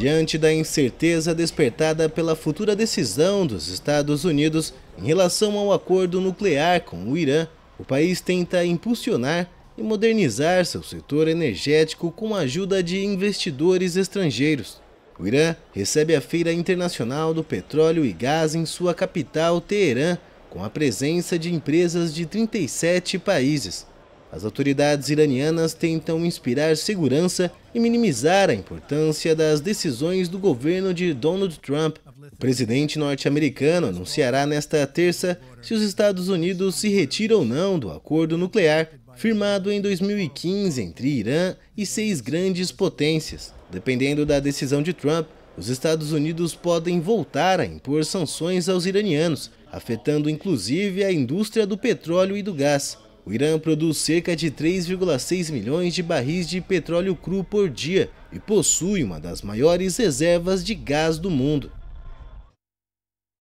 Diante da incerteza despertada pela futura decisão dos Estados Unidos em relação ao acordo nuclear com o Irã, o país tenta impulsionar e modernizar seu setor energético com a ajuda de investidores estrangeiros. O Irã recebe a Feira Internacional do Petróleo e Gás em sua capital, Teherã, com a presença de empresas de 37 países. As autoridades iranianas tentam inspirar segurança e minimizar a importância das decisões do governo de Donald Trump. O presidente norte-americano anunciará nesta terça se os Estados Unidos se retiram ou não do acordo nuclear firmado em 2015 entre Irã e seis grandes potências. Dependendo da decisão de Trump, os Estados Unidos podem voltar a impor sanções aos iranianos, afetando inclusive a indústria do petróleo e do gás. O Irã produz cerca de 3,6 milhões de barris de petróleo cru por dia e possui uma das maiores reservas de gás do mundo.